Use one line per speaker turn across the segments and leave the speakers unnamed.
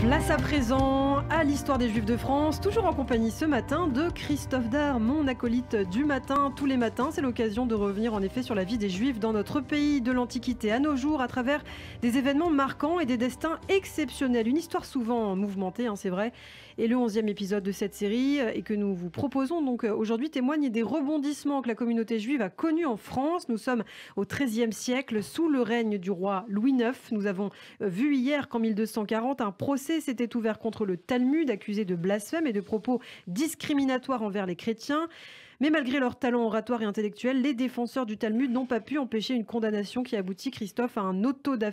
Place à présent à l'histoire des Juifs de France, toujours en compagnie ce matin de Christophe Dar, mon acolyte du matin. Tous les matins, c'est l'occasion de revenir en effet sur la vie des Juifs dans notre pays, de l'Antiquité à nos jours, à travers des événements marquants et des destins exceptionnels. Une histoire souvent mouvementée, hein, c'est vrai. Et le 11 onzième épisode de cette série, euh, et que nous vous proposons donc euh, aujourd'hui, témoigne des rebondissements que la communauté juive a connus en France. Nous sommes au XIIIe siècle, sous le règne du roi Louis IX. Nous avons euh, vu hier qu'en 1240, un procès s'était ouvert contre le Talmud, accusé de blasphème et de propos discriminatoires envers les chrétiens. Mais malgré leur talent oratoire et intellectuel, les défenseurs du Talmud n'ont pas pu empêcher une condamnation qui aboutit, Christophe, à un auto da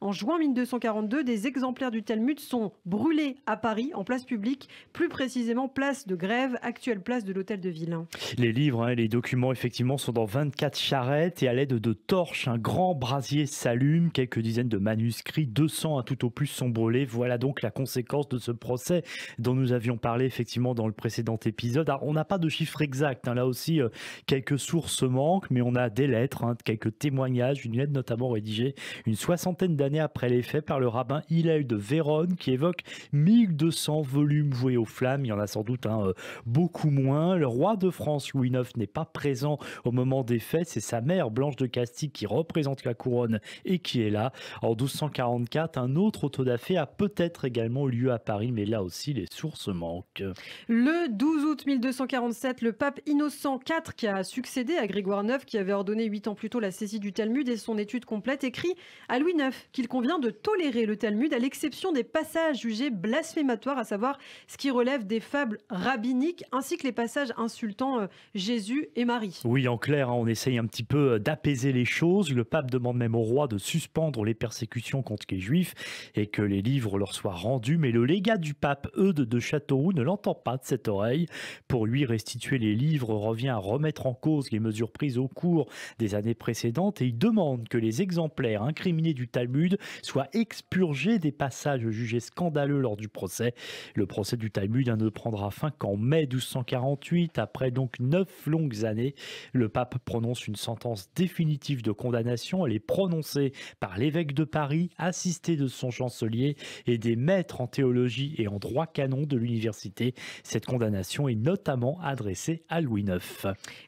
En juin 1242, des exemplaires du Talmud sont brûlés à Paris, en place publique, plus précisément place de Grève, actuelle place de l'Hôtel de Ville.
Les livres et hein, les documents, effectivement, sont dans 24 charrettes et à l'aide de torches, un grand brasier s'allume, quelques dizaines de manuscrits, 200 à tout au plus sont brûlés. Voilà donc la conséquence de ce procès dont nous avions parlé effectivement dans le précédent épisode. on n'a pas de chiffre exacts Hein. Là aussi, euh, quelques sources manquent, mais on a des lettres, hein, quelques témoignages, une lettre notamment rédigée une soixantaine d'années après les faits par le rabbin Hillel de Vérone qui évoque 1200 volumes voués aux flammes. Il y en a sans doute hein, euh, beaucoup moins. Le roi de France Louis IX n'est pas présent au moment des faits. C'est sa mère Blanche de Castille qui représente la couronne et qui est là. En 1244, un autre auto a peut-être également lieu à Paris, mais là aussi les sources manquent.
Le 12 août 1247, le pape Innocent IV, qui a succédé à Grégoire IX, qui avait ordonné huit ans plus tôt la saisie du Talmud et son étude complète, écrit à Louis IX qu'il convient de tolérer le Talmud à l'exception des passages jugés blasphématoires, à savoir ce qui relève des fables rabbiniques, ainsi que les passages insultant euh, Jésus et Marie.
Oui, en clair, hein, on essaye un petit peu euh, d'apaiser les choses. Le pape demande même au roi de suspendre les persécutions contre les juifs et que les livres leur soient rendus, mais le légat du pape, Eudes de Châteauroux, ne l'entend pas de cette oreille. Pour lui, restituer les livres revient à remettre en cause les mesures prises au cours des années précédentes et il demande que les exemplaires incriminés du Talmud soient expurgés des passages jugés scandaleux lors du procès. Le procès du Talmud hein, ne prendra fin qu'en mai 1248, après donc neuf longues années. Le pape prononce une sentence définitive de condamnation. Elle est prononcée par l'évêque de Paris, assisté de son chancelier et des maîtres en théologie et en droit canon de l'université. Cette condamnation est notamment adressée à Louis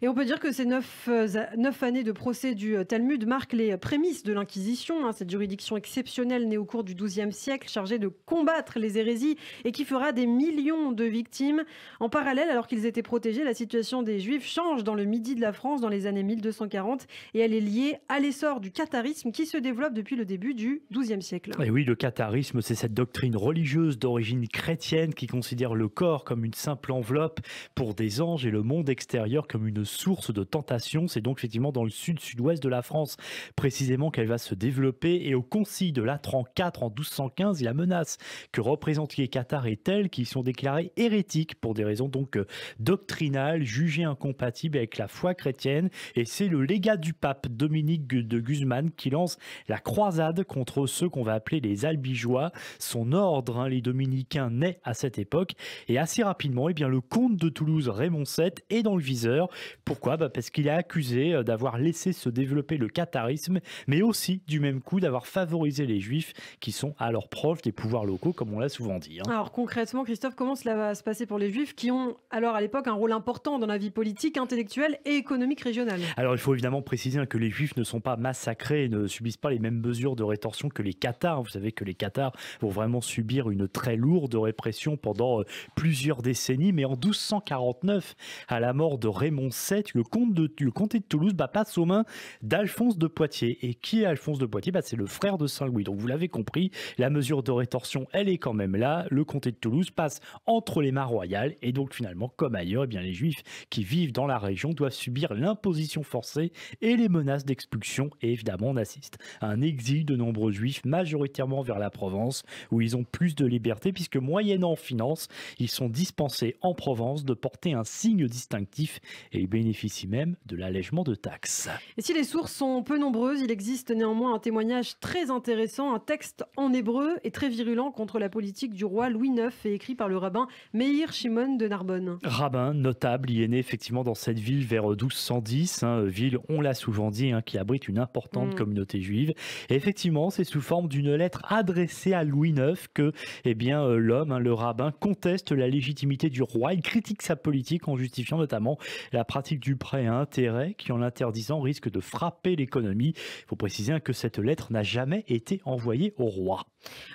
et on peut dire que ces neuf, euh, années de procès du euh, Talmud marquent les prémices de l'Inquisition, hein. cette juridiction exceptionnelle née au cours du XIIe siècle, chargée de combattre les hérésies et qui fera des millions de victimes. En parallèle, alors qu'ils étaient protégés, la situation des Juifs change dans le Midi de la France dans les années 1240 et elle est liée à l'essor du catharisme qui se développe depuis le début du XIIe siècle.
oui, le catharisme, c'est cette doctrine religieuse d'origine chrétienne qui considère le corps comme une simple enveloppe pour des anges et le monde extérieur comme une source de tentation. C'est donc effectivement dans le sud-sud-ouest de la France précisément qu'elle va se développer. Et au concile de Latran IV en 1215, la menace que représentent les Qatars est telle qu'ils sont déclarés hérétiques pour des raisons donc euh, doctrinales, jugées incompatibles avec la foi chrétienne. Et c'est le légat du pape Dominique de Guzman qui lance la croisade contre ceux qu'on va appeler les albigeois, son ordre, hein, les dominicains, naît à cette époque. Et assez rapidement, et eh bien, le comte de Toulouse, Raymond VII, est dans le viseur. Pourquoi bah Parce qu'il est accusé euh, d'avoir laissé se développer le catharisme mais aussi du même coup d'avoir favorisé les juifs qui sont alors proches des pouvoirs locaux, comme on l'a souvent dit. Hein.
Alors concrètement, Christophe, comment cela va se passer pour les juifs qui ont alors à l'époque un rôle important dans la vie politique, intellectuelle et économique régionale
Alors il faut évidemment préciser hein, que les juifs ne sont pas massacrés et ne subissent pas les mêmes mesures de rétorsion que les cathares. Vous savez que les cathares vont vraiment subir une très lourde répression pendant euh, plusieurs décennies, mais en 1249, à la mort de Raymond VII, le, comte de, le comté de Toulouse passe aux mains d'Alphonse de Poitiers. Et qui est Alphonse de Poitiers bah, C'est le frère de Saint-Louis. Donc vous l'avez compris, la mesure de rétorsion, elle est quand même là. Le comté de Toulouse passe entre les mains royales. Et donc finalement, comme ailleurs, eh bien, les juifs qui vivent dans la région doivent subir l'imposition forcée et les menaces d'expulsion. Et évidemment, on assiste à un exil de nombreux juifs, majoritairement vers la Provence, où ils ont plus de liberté, puisque moyennant finance, ils sont dispensés en Provence de porter un signe distinct et il bénéficie même de l'allègement de taxes.
Et si les sources sont peu nombreuses, il existe néanmoins un témoignage très intéressant, un texte en hébreu et très virulent contre la politique du roi Louis IX et écrit par le rabbin Meir Shimon de Narbonne.
Rabbin notable, il est né effectivement dans cette ville vers 1210, hein, ville, on l'a souvent dit, hein, qui abrite une importante mm. communauté juive. Et effectivement, c'est sous forme d'une lettre adressée à Louis IX que eh bien, euh, l'homme, hein, le rabbin, conteste la légitimité du roi. Il critique sa politique en justifiant notamment la pratique du prêt à intérêt qui, en l'interdisant, risque de frapper l'économie. Il faut préciser que cette lettre n'a jamais été envoyée au roi.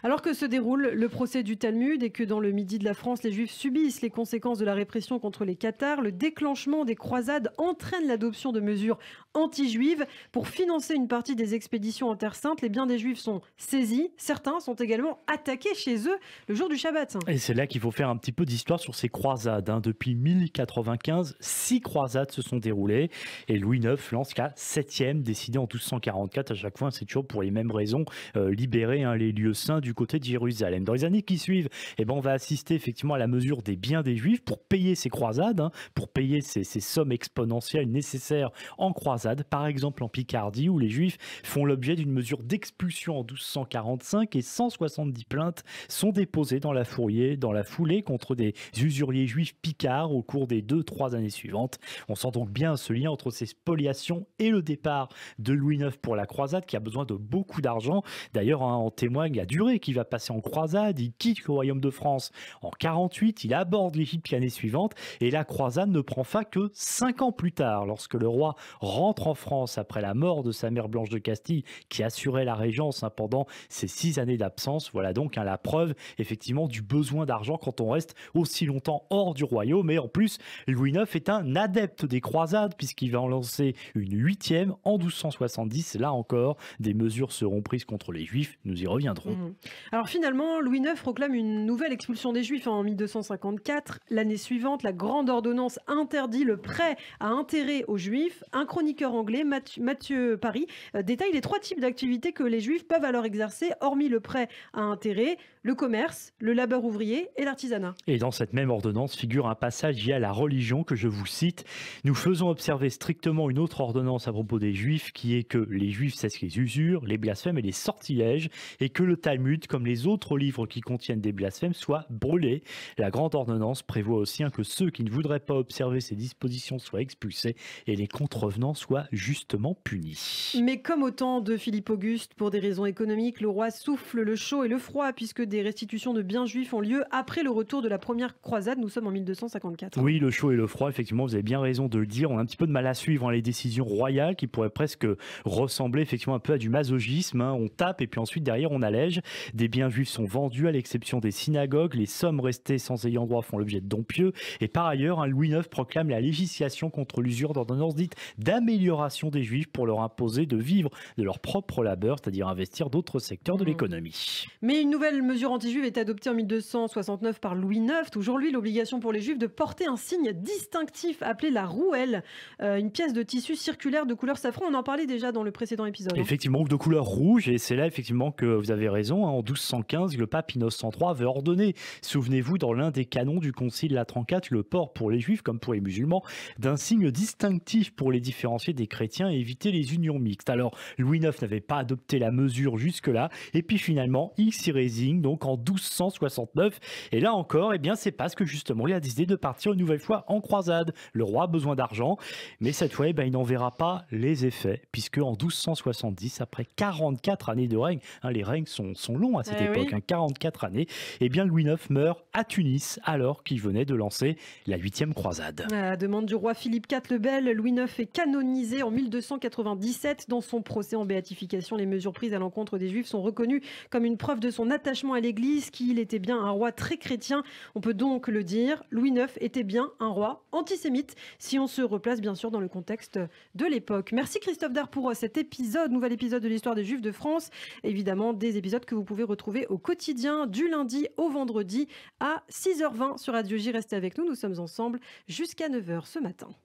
Alors que se déroule le procès du Talmud et que dans le midi de la France, les Juifs subissent les conséquences de la répression contre les Qatars, le déclenchement des croisades entraîne l'adoption de mesures anti-juives. Pour financer une partie des expéditions en Terre Sainte, les biens des Juifs sont saisis. Certains sont également attaqués chez eux le
jour du Shabbat. Et c'est là qu'il faut faire un petit peu d'histoire sur ces croisades. Hein. Depuis 1095, six croisades se sont déroulées et Louis IX lance la septième, décidée en 1244. À chaque fois, c'est toujours pour les mêmes raisons, euh, libérer hein, les lieux saints du côté de Jérusalem. Dans les années qui suivent, eh ben, on va assister effectivement à la mesure des biens des Juifs pour payer ces croisades, hein, pour payer ces, sommes exponentielles nécessaires en croisade, par exemple en Picardie, où les Juifs font l'objet d'une mesure d'expulsion en 1245 et 170 plaintes sont déposées dans la, dans la foulée contre des usuriers juifs picards au cours des deux, trois années suivantes. On sent donc bien ce lien entre ces spoliations et le départ de Louis IX pour la croisade qui a besoin de beaucoup d'argent. D'ailleurs, hein, en témoigne la durée qu'il va passer en croisade. Il quitte le royaume de France en 48, il aborde l'Égypte l'année suivante et la croisade ne prend fin que cinq ans plus tard lorsque le roi rentre en France après la mort de sa mère Blanche de Castille qui assurait la régence hein, pendant ses six années d'absence. Voilà donc hein, la preuve effectivement du besoin d'argent quand on reste aussi longtemps hors du royaume et en plus Louis IX est un adepte des croisades puisqu'il va en lancer une huitième en 1270. Là encore, des mesures seront prises contre les Juifs. Nous y reviendrons. Mhm.
Alors finalement, Louis IX proclame une nouvelle expulsion des Juifs en 1254. L'année suivante, la Grande Ordonnance interdit le prêt à intérêt aux Juifs. Un chroniqueur anglais, Mathieu Paris, euh, détaille les trois types d'activités que les Juifs peuvent alors exercer, hormis le prêt à intérêt, le commerce, le labeur ouvrier et l'artisanat.
Et dans cette même ordonnance figure un passage lié à la religion que je vous cite, nous faisons observer strictement une autre ordonnance à propos des juifs qui est que les juifs cessent les usures, les blasphèmes et les sortilèges et que le Talmud, comme les autres livres qui contiennent des blasphèmes, soit brûlé. La grande ordonnance prévoit aussi que ceux qui ne voudraient pas observer ces dispositions soient expulsés et les contrevenants soient justement punis.
Mais comme au temps de Philippe Auguste, pour des raisons économiques, le roi souffle le chaud et le froid puisque des restitutions de biens juifs ont lieu après le retour de la première croisade. Nous sommes en 1254.
Oui, le chaud et le froid effectivement, vous avez bien raison de le dire. On a un petit peu de mal à suivre hein, les décisions royales qui pourraient presque ressembler effectivement un peu à du masogisme. Hein. On tape et puis ensuite derrière on allège. Des biens juifs sont vendus à l'exception des synagogues. Les sommes restées sans ayant droit font l'objet de dons pieux. Et par ailleurs, hein, Louis IX proclame la législation contre l'usure d'ordonnances dites d'amélioration des juifs pour leur imposer de vivre de leur propre labeur, c'est-à-dire investir d'autres secteurs de mmh. l'économie.
Mais une nouvelle mesure anti-juive est adoptée en 1269 par Louis IX. Toujours lui, l'obligation pour les juifs de porter un signe distinctif appelé la rouelle, euh, une pièce de tissu circulaire de couleur safran. On en parlait déjà dans le précédent épisode. Hein. Effectivement,
de couleur rouge, et c'est là effectivement que vous avez raison. Hein. en 1215, le pape Innocent III veut ordonner, souvenez-vous, dans l'un des canons du Concile Latran IV, le port pour les juifs comme pour les musulmans d'un signe distinctif pour les différencier des chrétiens et éviter les unions mixtes. Alors, Louis IX n'avait pas adopté la mesure jusque-là, et puis finalement, il s'y résigne, donc en 1269. Et là encore, eh bien, c'est parce que justement, il a décidé de partir une nouvelle fois en croisade. Le roi a besoin d'argent, mais cette fois, eh ben, il n'en verra pas les effets, puisque en 1270, après 44 années de règne, hein, les règnes sont, sont longs à cette eh époque, 44 hein, années, eh bien Louis IX meurt à Tunis, alors qu'il venait de lancer la 8e croisade.
À la demande du roi Philippe IV le Bel, Louis IX est canonisé en 1297. Dans son procès en béatification, les mesures prises à l'encontre des Juifs sont reconnues comme une preuve de son attachement à l'Église, qu'il était bien un roi très chrétien. On peut donc le dire, Louis IX était bien un roi antisémites antisémite, si on se replace bien sûr dans le contexte de l'époque. Merci Christophe Dar pour euh, cet épisode, nouvel épisode de l'histoire des Juifs de France. Évidemment, des épisodes que vous pouvez retrouver au quotidien du lundi au vendredi à 6h20 sur Radio J. Restez avec nous, nous sommes ensemble jusqu'à 9h ce matin.